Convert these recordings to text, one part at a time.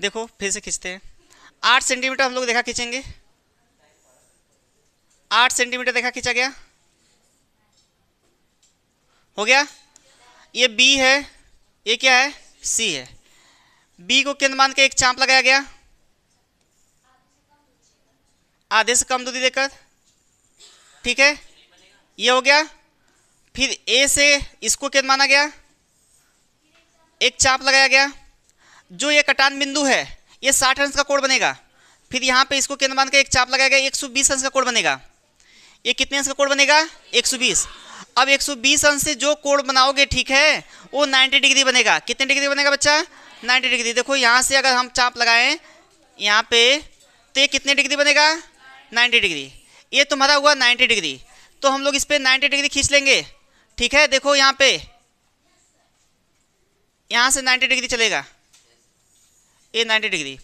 देखो फिर से खींचते हैं आठ सेंटीमीटर हम लोग देखा खींचेंगे आठ सेंटीमीटर देखा खींचा गया हो गया ये बी है ये क्या है सी है बी को केंद्र मान के एक चांप लगाया गया आधे से कम दूरी देकर ठीक है ये हो गया फिर ए से इसको केंद्र माना गया एक चाप लगाया गया जो ये कटान बिंदु है ये साठ अंश का कोड बनेगा फिर यहाँ पे इसको केंद्र मान के एक चाप लगाएगा एक सौ बीस अंश का कोड बनेगा ये कितने अंश का कोड बनेगा एक सौ बीस अब एक सौ बीस अंश से जो कोड बनाओगे ठीक है वो नाइन्टी डिग्री बनेगा कितने डिग्री बनेगा बच्चा नाइन्टी डिग्री देखो यहाँ से अगर हम चाप लगाएं यहाँ पे तो ये कितने डिग्री बनेगा नाइन्टी डिग्री ये तुम्हारा हुआ नाइन्टी डिग्री तो हम लोग इस पर नाइन्टी डिग्री खींच लेंगे ठीक है देखो यहाँ पे यहाँ से नाइन्टी डिग्री चलेगा ए 90 डिग्री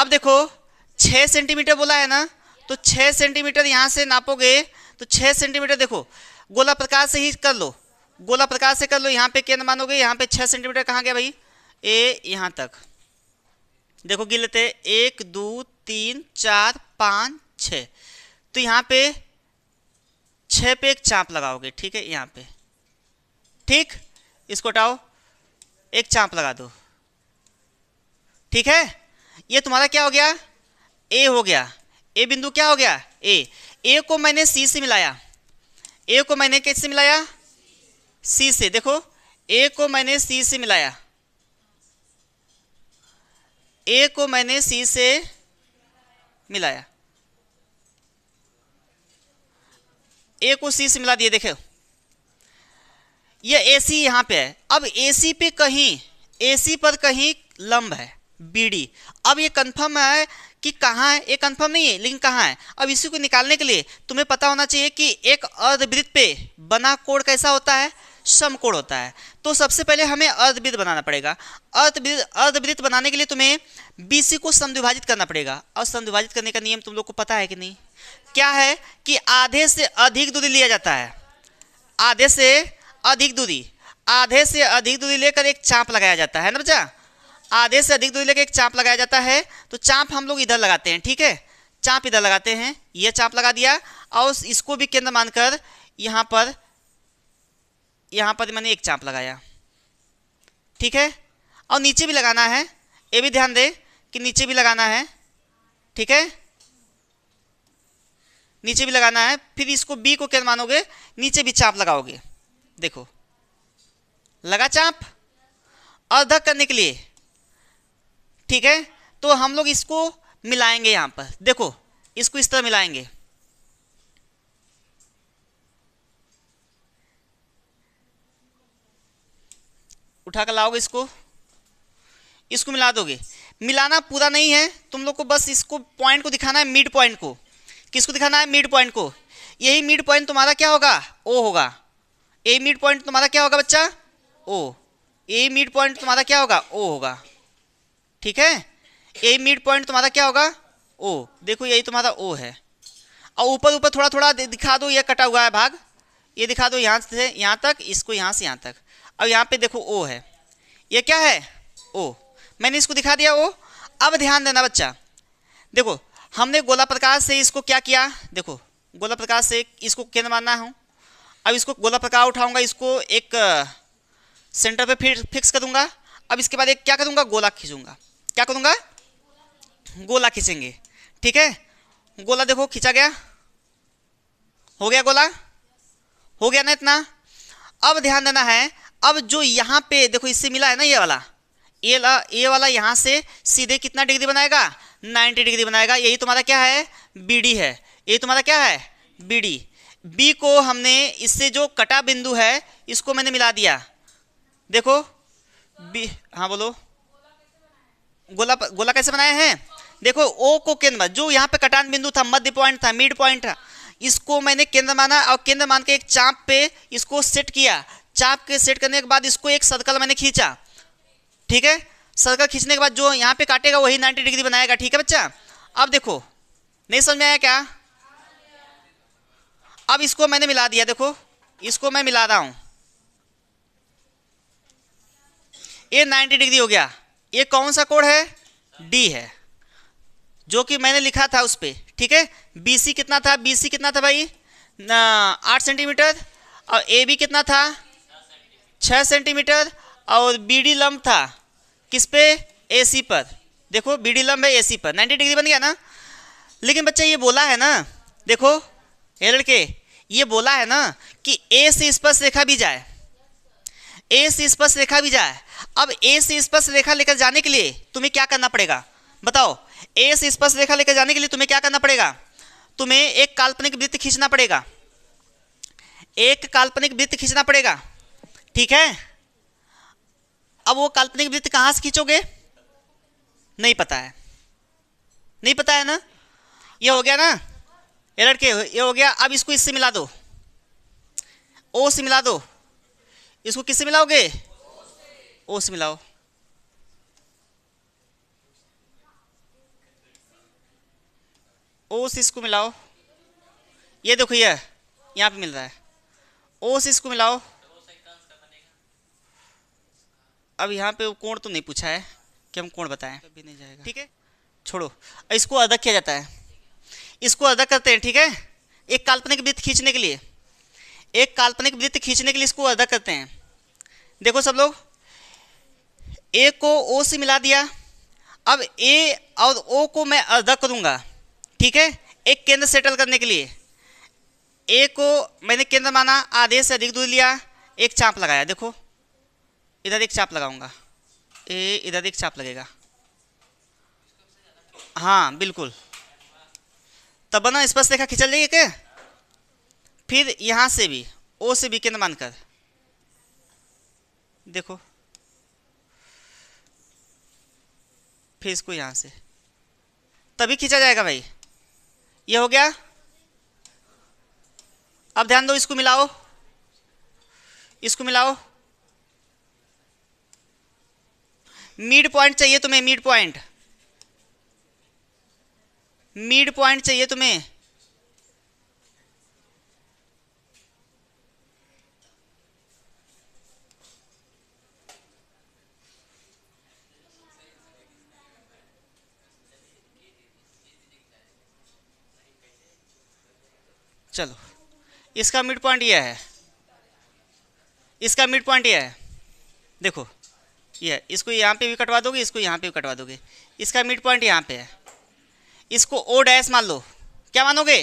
अब देखो 6 सेंटीमीटर बोला है ना तो 6 सेंटीमीटर यहाँ से नापोगे तो 6 सेंटीमीटर देखो गोला प्रकार से ही कर लो गोला प्रकार से कर लो यहाँ पे केंद्र मानोगे यहाँ पे 6 सेंटीमीटर कहाँ गया भाई ए यहाँ तक देखो गिन लेते एक दो तीन चार पाँच छ तो यहाँ पे छः पे एक चाप लगाओगे ठीक है यहाँ पे ठीक इसको हटाओ एक चांप लगा दो ठीक है ये तुम्हारा क्या हो गया ए हो गया ए बिंदु क्या हो गया ए ए को मैंने सी से मिलाया ए को मैंने कैसे मिलाया सी से देखो ए को मैंने सी से मिलाया ए को मैंने सी से मिलाया ए को सी से मिला दिए देखो ये ए सी यहाँ पे है अब ए सी पे कहीं ए सी पर कहीं लंब है बी डी अब ये कंफर्म है कि कहाँ है ये कंफर्म नहीं है लेकिन कहाँ है अब इसी को निकालने के लिए तुम्हें पता होना चाहिए कि एक अर्धवृत्त पे बना कोण कैसा होता है समकोण होता है तो सबसे पहले हमें अर्धवृत्त बनाना पड़ेगा अर्धवृत्त अर्धवृत्त बनाने के लिए तुम्हें सी को समद्विभाजित करना पड़ेगा और समद्विभाजित करने का नियम तुम लोग को पता है कि नहीं क्या है कि आधे से अधिक दूरी लिया जाता है आधे से अधिक दूरी आधे से अधिक दूरी लेकर एक चाप लगाया जाता है ना बच्चा आधे से अधिक दूरी लेकर एक चाप लगाया जाता है तो चाप हम लोग इधर लगाते हैं ठीक है चाप इधर लगाते हैं यह चाप लगा दिया और इसको भी केंद्र मानकर यहाँ पर यहाँ पर मैंने एक चाप लगाया ठीक है और नीचे भी लगाना है ये भी ध्यान दें कि नीचे भी लगाना है ठीक है नीचे भी लगाना है फिर इसको बी को केंद्र मानोगे नीचे भी चाप लगाओगे देखो लगा चाप अर्धक करने के लिए ठीक है तो हम लोग इसको मिलाएंगे यहाँ पर देखो इसको इस तरह मिलाएंगे उठा कर लाओगे इसको इसको मिला दोगे मिलाना पूरा नहीं है तुम लोग को बस इसको पॉइंट को दिखाना है मिड पॉइंट को किसको दिखाना है मिड पॉइंट को यही मिड पॉइंट तुम्हारा क्या होगा ओ होगा ए मिड पॉइंट तुम्हारा क्या होगा बच्चा ओ ए मिड पॉइंट तुम्हारा क्या होगा ओ होगा ठीक है ए मिड पॉइंट तुम्हारा क्या होगा ओ देखो यही तुम्हारा ओ है और ऊपर ऊपर थोड़ा थोड़ा दिखा दो ये कटा हुआ है भाग ये दिखा दो यहाँ से यहाँ तक इसको यहाँ से यहाँ तक अब यहाँ पे देखो ओ है ये क्या है ओ मैंने इसको दिखा दिया ओ अब ध्यान देना बच्चा देखो हमने गोला प्रकाश से इसको क्या किया देखो गोला प्रकाश से इसको केंद्र मानना हूँ अब इसको गोला पका उठाऊंगा इसको एक सेंटर पे फिर फिक्स कर दूंगा अब इसके बाद एक क्या करूँगा गोला खींचूंगा क्या करूँगा गोला खींचेंगे ठीक है गोला देखो खींचा गया हो गया गोला हो गया ना इतना अब ध्यान देना है अब जो यहाँ पे देखो इससे मिला है ना ये वाला ये ला ये वाला यहाँ से सीधे कितना डिग्री बनाएगा 90 डिग्री बनाएगा यही तुम्हारा क्या है बी डी है यही तुम्हारा क्या है बी डी बी को हमने इससे जो कटा बिंदु है इसको मैंने मिला दिया देखो बी हाँ बोलो गोला गोला कैसे बनाए हैं देखो ओ को केंद्र जो यहाँ पे कटान बिंदु था मध्य पॉइंट था मिड पॉइंट था इसको मैंने केंद्र माना और केंद्र मान के एक चाप पे इसको सेट किया चाप के सेट करने के बाद इसको एक सर्कल मैंने खींचा ठीक है सर्कल खींचने के बाद जो यहाँ पे काटेगा वही 90 डिग्री बनाएगा ठीक है बच्चा अब देखो नहीं समझ में आया क्या अब इसको मैंने मिला दिया देखो इसको मैं मिला रहा हूँ ये 90 डिग्री हो गया ये कौन सा कोण है डी है जो कि मैंने लिखा था उस पर ठीक है बी सी कितना था बी सी कितना था भाई आठ सेंटीमीटर और ए बी कितना था छः सेंटीमीटर और बी डी लम्ब था किस पे ए सी पर देखो बी डी लम्ब है ए सी पर 90 डिग्री बन गया ना लेकिन बच्चा ये बोला है ना देखो ए लड़के ये बोला है ना कि ए से स्पर्श रेखा भी जाए ए से स्पर्श रेखा भी जाए अब ए से स्पर्श रेखा लेकर जाने के लिए तुम्हें क्या करना पड़ेगा बताओ ए से स्पर्श रेखा लेकर जाने के लिए तुम्हें क्या करना पड़ेगा तुम्हें एक काल्पनिक वृत्त खींचना पड़ेगा एक काल्पनिक वृत्त खींचना पड़ेगा ठीक है अब वो काल्पनिक वृत्त कहां से खींचोगे नहीं पता है नहीं पता है ना ये हो गया ना ये लड़के ये हो गया अब इसको इससे मिला दो ओ से मिला दो इसको किससे मिलाओगे ओ से मिलाओ ओ से इसको मिलाओ ये देखो ये यहाँ पे मिल रहा है ओ से इसको मिलाओ अब यहाँ पे कोण तो नहीं पूछा है कि हम कोण बताएं नहीं जाएगा ठीक है छोड़ो इसको अदा किया जाता है इसको अदा करते हैं ठीक है एक काल्पनिक वृत्त खींचने के लिए एक काल्पनिक वृत्त खींचने के लिए इसको अदा करते हैं देखो सब लोग ए को ओ से मिला दिया अब ए और ओ को मैं अदा करूँगा ठीक है एक केंद्र सेटल करने के लिए ए को मैंने केंद्र माना आधे से अधिक दूरी लिया एक चाप लगाया देखो इधर एक चाप लगाऊंगा ए इधर एक चाप लगेगा हाँ बिल्कुल तब बना स्पर्श रेखा खिंचल जाइए क्या फिर यहाँ से भी ओ से भी केंद्र मानकर देखो फिर इसको यहाँ से तभी खींचा जाएगा भाई ये हो गया अब ध्यान दो इसको मिलाओ इसको मिलाओ मिड पॉइंट चाहिए तुम्हें मिड पॉइंट मिड पॉइंट चाहिए तुम्हें चलो इसका मिड पॉइंट यह है इसका मिड पॉइंट यह है देखो यह इसको यहाँ पे भी कटवा दोगे इसको यहाँ पे भी कटवा दोगे इसका मिड पॉइंट यहाँ पे है इसको ओ डैश मान लो क्या मानोगे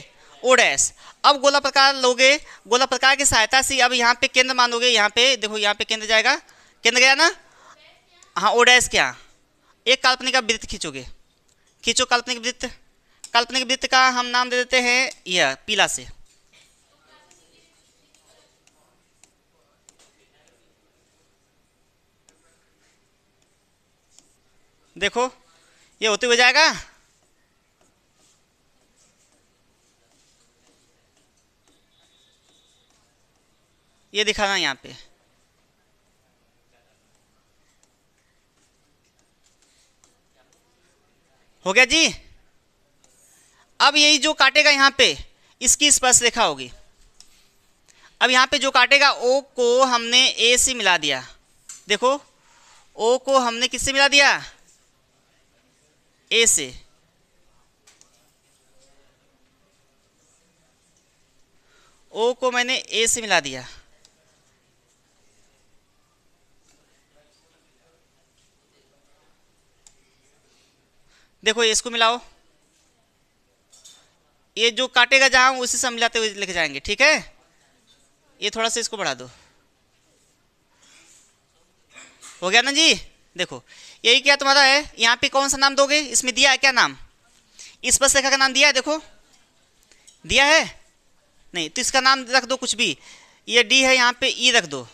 ओ डैश अब गोला प्रकार लोगे गोला प्रकार की सहायता से अब यहाँ पे केंद्र मानोगे यहाँ पे देखो यहाँ पे केंद्र जाएगा केंद्र गया ना हाँ ओ डैश क्या एक काल्पनिक वृत्त खींचोगे खींचो काल्पनिक वृत्त काल्पनिक वृत्त का हम नाम दे देते हैं यह पीला से देखो ये होते हुए जाएगा ये दिखाना यहाँ पे हो गया जी अब यही जो काटेगा यहाँ पे इसकी स्पर्श रेखा होगी अब यहाँ पे जो काटेगा ओ को हमने ए से मिला दिया देखो ओ को हमने किससे मिला दिया ए से ओ को मैंने ए से मिला दिया देखो इसको मिलाओ ये जो काटेगा जहां उसी से मिलाते हुए लेके जाएंगे ठीक है ये थोड़ा सा इसको बढ़ा दो हो गया ना जी देखो यही क्या तुम्हारा है यहाँ पे कौन सा नाम दोगे इसमें दिया है क्या नाम इस बस रेखा का नाम दिया है देखो दिया है नहीं तो इसका नाम रख दो कुछ भी ये डी है यहाँ पे ई रख दो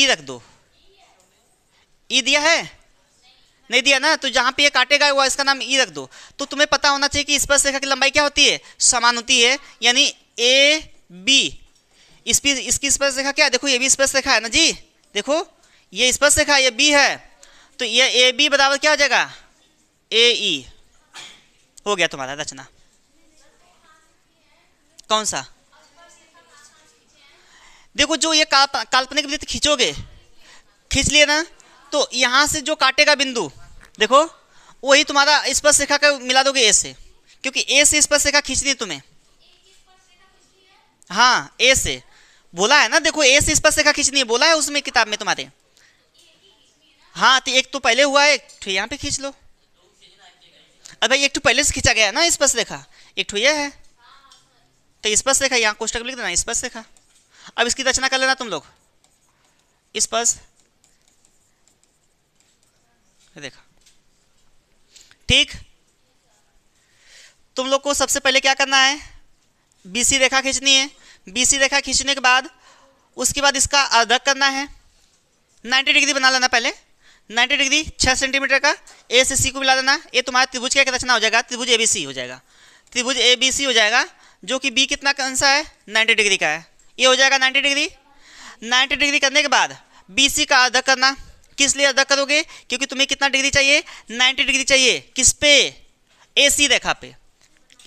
ई रख दो ई दिया है नहीं दिया ना तो जहाँ पे ये काटेगा वो इसका नाम ई रख दो तो तुम्हें पता होना चाहिए कि स्पर्श रेखा की लंबाई क्या होती है समान होती है यानी ए बी इस पर इसकी स्पर्श रेखा क्या है देखो ये भी स्पर्श रेखा है ना जी देखो ये स्पर्श रेखा ये बी है तो ये ए बी बराबर क्या हो जाएगा ए ई हो गया तुम्हारा रचना कौन सा देखो जो ये काल्पनिक वृत्त खींचोगे खींच लिए ना तो यहां से जो काटेगा बिंदु देखो वही तुम्हारा स्पर्श रेखा का मिला दोगे ए से क्योंकि ए से स्पर्श रेखा खींचनी है तुम्हें हाँ ए से बोला है ना देखो ए से स्पर्श रेखा खींचनी है बोला है उसमें किताब में तुम्हारे हाँ तो एक तो पहले हुआ है एक यहाँ पे खींच लो अरे भाई एक तो पहले से खींचा गया ना स्पर्श रेखा एक यह है तो स्पर्श रेखा यहाँ कोष्टक लिख देना स्पर्श रेखा अब इसकी रचना कर लेना तुम लोग स्पर्श देखा ठीक तुम लोग को सबसे पहले क्या करना है बीसी रेखा खींचनी है बीसी रेखा खींचने के बाद उसके बाद इसका अर्धक करना है 90 डिग्री बना लेना पहले 90 डिग्री 6 सेंटीमीटर का ए से सी को मिला देना ये तुम्हारा त्रिभुज का एक रचना हो जाएगा त्रिभुज ए हो जाएगा त्रिभुज ए हो जाएगा जो कि बी कितना कौन सा है 90 डिग्री का है ये हो जाएगा 90 डिग्री 90 डिग्री करने के बाद बी का अर्धक करना किस लिए अदा करोगे क्योंकि तुम्हें कितना डिग्री चाहिए 90 डिग्री चाहिए किस पे एसी रेखा पे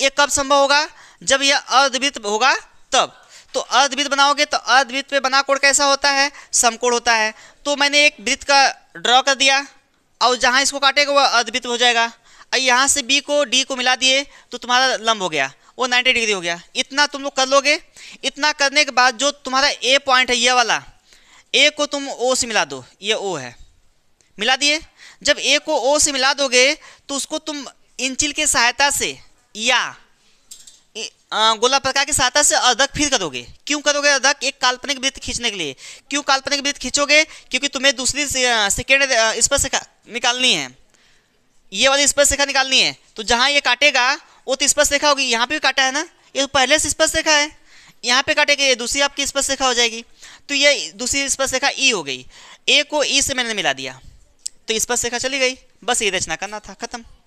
ये कब संभव होगा जब यह अर्धवृत्त होगा तब तो अर्धवृत्त बनाओगे तो अर्धवृत्त पे बना कोण कैसा होता है समकोण होता है तो मैंने एक वृत्त का ड्रॉ कर दिया और जहाँ इसको काटेगा वह अर्धवृत्त हो जाएगा और यहाँ से बी को डी को मिला दिए तो तुम्हारा लंब हो गया वो 90 डिग्री हो गया इतना तुम लोग कर लोगे इतना करने के बाद जो तुम्हारा ए पॉइंट है ये वाला ए को तुम ओ से मिला दो ये ओ है मिला दिए जब ए को ओ से मिला दोगे तो उसको तुम इंचिल की सहायता से या गोला प्रकार की सहायता से अर्धक फिर करोगे क्यों करोगे अर्धक एक काल्पनिक वृत्त खींचने के लिए क्यों काल्पनिक वृत्त खींचोगे क्योंकि तुम्हें दूसरी सेकेंड स्पर्श रेखा निकालनी है ये वाली स्पर्श रेखा निकालनी है तो जहाँ ये काटेगा वो तो स्पर्श रेखा होगी यहाँ पे भी काटा है ना ये तो पहले से स्पर्श रेखा है यहाँ पे काटेगा ये दूसरी आपकी स्पर्श रेखा हो जाएगी तो ये दूसरी स्पर्श रेखा ई हो गई ए को ई से मैंने मिला दिया तो इस पर रेखा चली गई बस ये रचना करना था खत्म